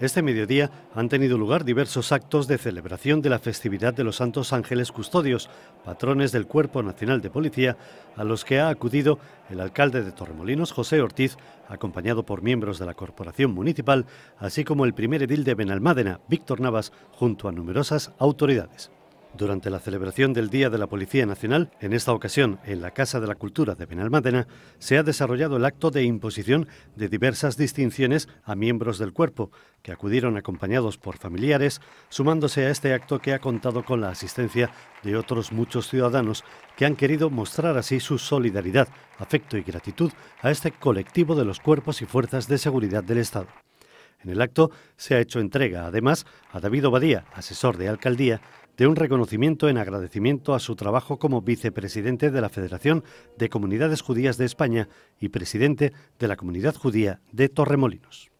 Este mediodía han tenido lugar diversos actos de celebración de la festividad de los Santos Ángeles Custodios, patrones del Cuerpo Nacional de Policía, a los que ha acudido el alcalde de Torremolinos, José Ortiz, acompañado por miembros de la Corporación Municipal, así como el primer edil de Benalmádena, Víctor Navas, junto a numerosas autoridades. Durante la celebración del Día de la Policía Nacional, en esta ocasión en la Casa de la Cultura de Benalmádena, se ha desarrollado el acto de imposición de diversas distinciones a miembros del cuerpo, que acudieron acompañados por familiares, sumándose a este acto que ha contado con la asistencia de otros muchos ciudadanos que han querido mostrar así su solidaridad, afecto y gratitud a este colectivo de los cuerpos y fuerzas de seguridad del Estado. En el acto se ha hecho entrega, además, a David Obadía, asesor de alcaldía, de un reconocimiento en agradecimiento a su trabajo como vicepresidente de la Federación de Comunidades Judías de España y presidente de la Comunidad Judía de Torremolinos.